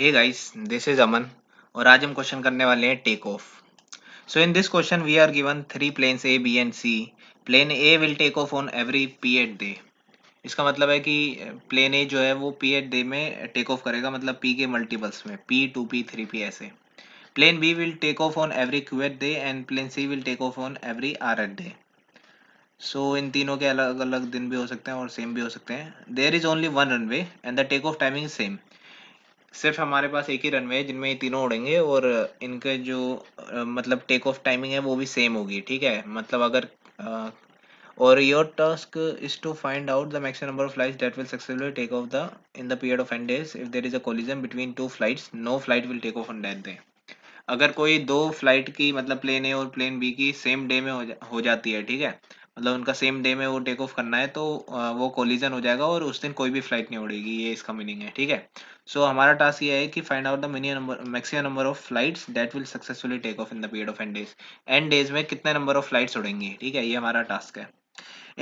hey guys this is Aman और आज हम क्वेश्चन करने वाले हैं take off so in this question we are given three planes A B and C plane A will take off on every P th day इसका मतलब है कि प्लेन ए जो है वो पी एट डे में टेक ऑफ करेगा मतलब पी के मल्टीपल्स में P two P three P ऐसे plane B will take off on every Q th day and plane C will take off on every R th day so in तीनों के अलग अलग दिन भी हो सकते हैं और सेम भी हो सकते हैं there is only one runway and the take off timing same सिर्फ हमारे पास एक ही रनवे है जिनमें ये तीनों उड़ेंगे और इनके जो मतलब टेक ऑफ टाइमिंग है वो भी सेम होगी ठीक है मतलब अगर और your task is to find out the maximum number of flights that will successfully take off the in the period of N days if there is a collision between two flights no flight will take off on that day अगर कोई दो flight की मतलब plane A और plane B की same day में हो, जा, हो जाती है ठीक है मतलब उनका सेम डे में वो टेक ऑफ करना है तो वो कोलिजन हो जाएगा और उस दिन कोई भी फ्लाइट नहीं उड़ेगी ये इसका मीनिंग है ठीक है सो हमारा टास्क ये है कि find out the minimum number maximum number of flights that will successfully take off in the period of N days N days में कितने नंबर ऑफ फ्लाइट्स उड़ेंगी ठीक है ये हमारा टास्क है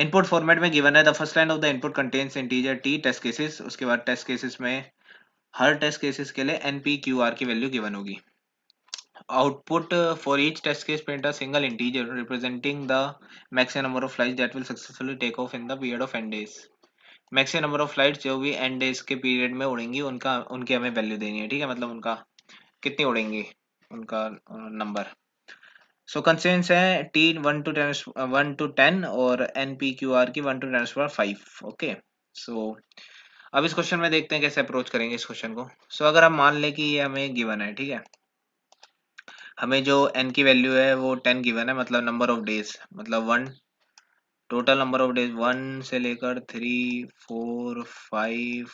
इनपुट फॉर्मेट में गिवन है the first line of the input contains integer T test cases उसके बाद टेस्ट केसेस में हर टेस्ट केसेस के लिए एन पी क्यू आर की वैल्यू गिवन होगी output uh, for each test case print a single integer representing the maximum number of flights that will successfully take off in the period of n days maximum number of flight जो भी N days के period में उड़ेंगी उनका उनकी हमें value देनी है ठीक है मतलब उनका कितनी उड़ेंगी उनका नंबर सो कंसेंस है T one to ten one to ten और एन पी क्यू आर की one to ten power five okay so अब इस क्वेश्चन में देखते हैं कैसे अप्रोच करेंगे इस क्वेश्चन को सो so, अगर हम मान लें कि ये हमें गिवन है ठीक है हमें जो एन की वैल्यू है वो टेन गिवन है मतलब नंबर ऑफ डेज मतलब one total number of days one से लेकर three four five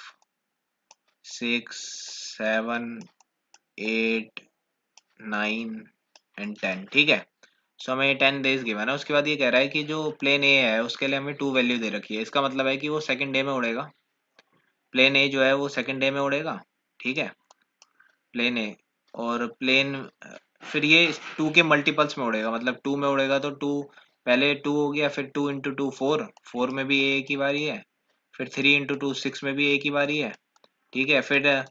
six seven eight nine and ten ठीक है सो so, हमें टेन डेज गिवन है उसके बाद ये कह रहा है कि जो प्लेन ए है उसके लिए हमें टू वैल्यू दे रखी है इसका मतलब है कि वो सेकेंड डे में उड़ेगा प्लेन ए जो है वो सेकेंड डे में उड़ेगा ठीक है प्लेन ए और प्लेन फिर ये टू के मल्टीपल्स में उड़ेगा मतलब टू में उड़ेगा तो टू पहले टू हो गया फिर two into two four four में भी एक ही बारी है फिर थ्री इंटू टू सिक्स में भी एक ही बारी है ठीक है फिर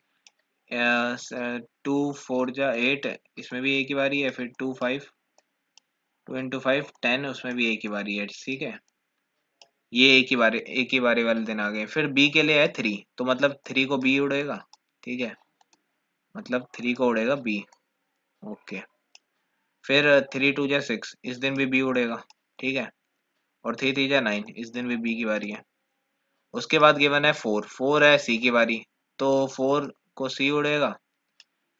टू फोर जा एट इसमें भी एक ही बारी है फिर two five two into five ten उसमें भी एक ही बारी है ठीक है ये एक ही बारी एक ही बारी वाले दिन आ गए फिर बी के लिए है थ्री तो मतलब थ्री को बी उड़ेगा ठीक है मतलब थ्री को उड़ेगा बी ओके फिर थ्री टू जै सिक्स इस दिन भी बी उड़ेगा ठीक है और थ्री थ्री जै नाइन इस दिन भी बी की बारी है उसके बाद गिवन है फोर फोर है सी की बारी तो फोर को सी उड़ेगा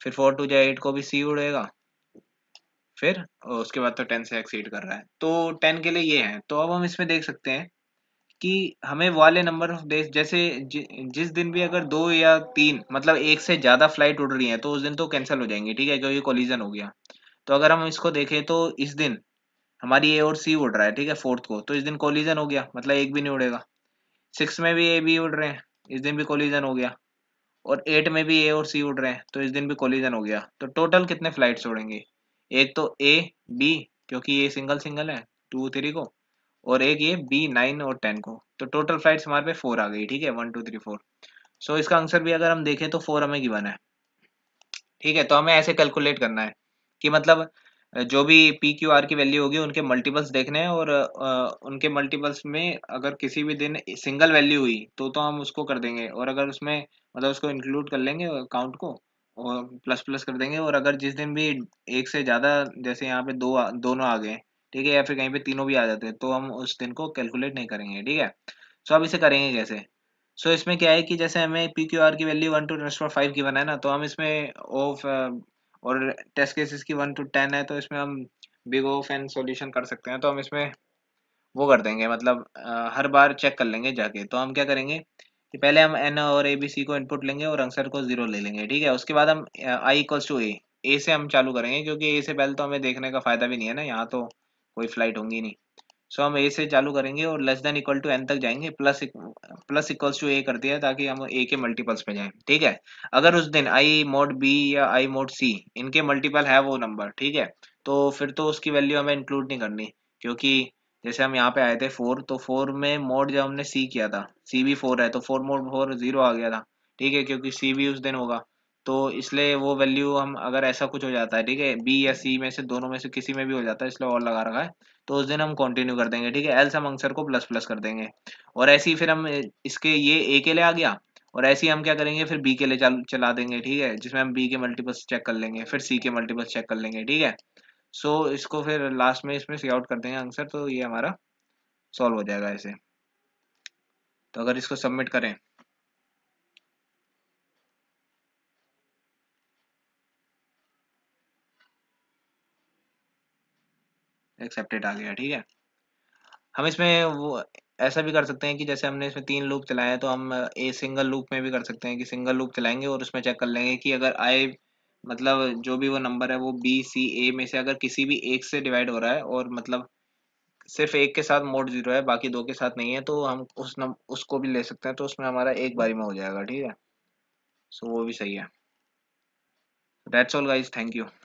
फिर फोर टू जै एट को भी सी उड़ेगा फिर उसके बाद तो टेन से एक्सीड कर रहा है तो टेन के लिए ये है तो अब हम इसमें देख सकते हैं कि हमें वाले नंबर ऑफ डेज जैसे जि, जिस दिन भी अगर दो या तीन मतलब एक से ज़्यादा फ्लाइट उड़ रही है तो उस दिन तो कैंसिल हो जाएंगे ठीक है क्योंकि कोलिजन हो गया तो अगर हम इसको देखें तो इस दिन हमारी ए और सी उड़ रहा है ठीक है फोर्थ को तो इस दिन कोलिजन हो गया मतलब एक भी नहीं उड़ेगा सिक्स में भी ए बी उड़ रहे हैं इस दिन भी कोलिजन हो गया और एट में भी ए और सी उड़ रहे हैं तो इस दिन भी कोलिजन हो गया तो टोटल कितने फ्लाइट उड़ेंगे एक तो ए बी क्योंकि ये सिंगल सिंगल है टू थ्री को और एक ये बी नाइन और टेन को तो टोटल फ्लाइट्स हमारे पे फोर आ गई ठीक है one two three four so इसका आंसर भी अगर हम देखें तो फोर हमें गिवन है ठीक है तो हमें ऐसे कैलकुलेट करना है कि मतलब जो भी पी क्यू आर की वैल्यू होगी उनके मल्टीपल्स देखने हैं और उनके मल्टीपल्स में अगर किसी भी दिन सिंगल वैल्यू हुई तो तो हम उसको कर देंगे और अगर उसमें मतलब उसको इंक्लूड कर लेंगे काउंट को और प्लस प्लस कर देंगे और अगर जिस दिन भी एक से ज़्यादा जैसे यहाँ पे दो दोनों आ गए ठीक है या फिर कहीं पे तीनों भी आ जाते हैं तो हम उस दिन को कैलकुलेट नहीं करेंगे ठीक है सो अब इसे करेंगे कैसे सो so, इसमें क्या है कि जैसे हमें पी क्यू आर की value one to twenty five की बना है ना तो हम इसमें ऑफ uh, और टेस्ट केसेस की वन टू टेन है तो इसमें हम बिग ऑफ एंड सोल्यूशन कर सकते हैं तो हम इसमें वो कर देंगे मतलब आ, uh, हर बार चेक कर लेंगे जाके तो हम क्या करेंगे कि पहले हम एन और ए बी सी को इनपुट लेंगे और आंसर को जीरो ले लेंगे ठीक है उसके बाद हम आई इक्वल्स टू ए ए से हम चालू करेंगे क्योंकि ए से पहले तो हमें देखने का फायदा भी नहीं है ना यहाँ तो कोई फ्लाइट होंगी नहीं सो so, हम ए से चालू करेंगे और less than equal to N तक जाएंगे plus plus equals to A कर दिया ताकि हम ए के मल्टीपल्स पे जाएं ठीक है अगर उस दिन आई मोड बी या आई मोड सी इनके मल्टीपल है वो नंबर ठीक है तो फिर तो उसकी वैल्यू हमें इंक्लूड नहीं करनी क्योंकि जैसे हम यहाँ पे आए थे फोर तो फोर में मोड जब हमने सी किया था सी भी फोर है तो फोर मोड फोर जीरो आ गया था ठीक है क्योंकि सी भी उस दिन होगा तो इसलिए वो वैल्यू हम अगर ऐसा कुछ हो जाता है ठीक है बी या सी में से दोनों में से किसी में भी हो जाता है इसलिए और लगा रखा है तो उस दिन हम कंटिन्यू कर देंगे ठीक है एल्स हम आंसर को प्लस प्लस कर देंगे और ऐसे ही फिर हम इसके ये ए के लिए आ गया और ऐसे ही हम क्या करेंगे फिर बी के लिए चला देंगे ठीक है जिसमें हम बी के मल्टीपल्स चेक कर लेंगे फिर सी के मल्टीपल्स चेक कर लेंगे ठीक है सो so, इसको फिर लास्ट में इसमें सी आउट कर देंगे आंसर तो ये हमारा सॉल्व हो जाएगा ऐसे तो अगर इसको सबमिट करें एक्सेप्टेड आ गया ठीक है हम इसमें वो ऐसा भी कर सकते हैं कि जैसे हमने इसमें तीन लूप चलाए तो हम ए सिंगल लूप में भी कर सकते हैं कि सिंगल लूप चलाएंगे और उसमें चेक कर लेंगे कि अगर आई मतलब जो भी वो नंबर है वो बी सी ए में से अगर किसी भी एक से डिवाइड हो रहा है और मतलब सिर्फ एक के साथ मोड जीरो है बाकी दो के साथ नहीं है तो हम उस नम, उसको भी ले सकते हैं तो उसमें हमारा एक बारी में हो जाएगा ठीक है सो so, वो भी सही है that's all guys thank you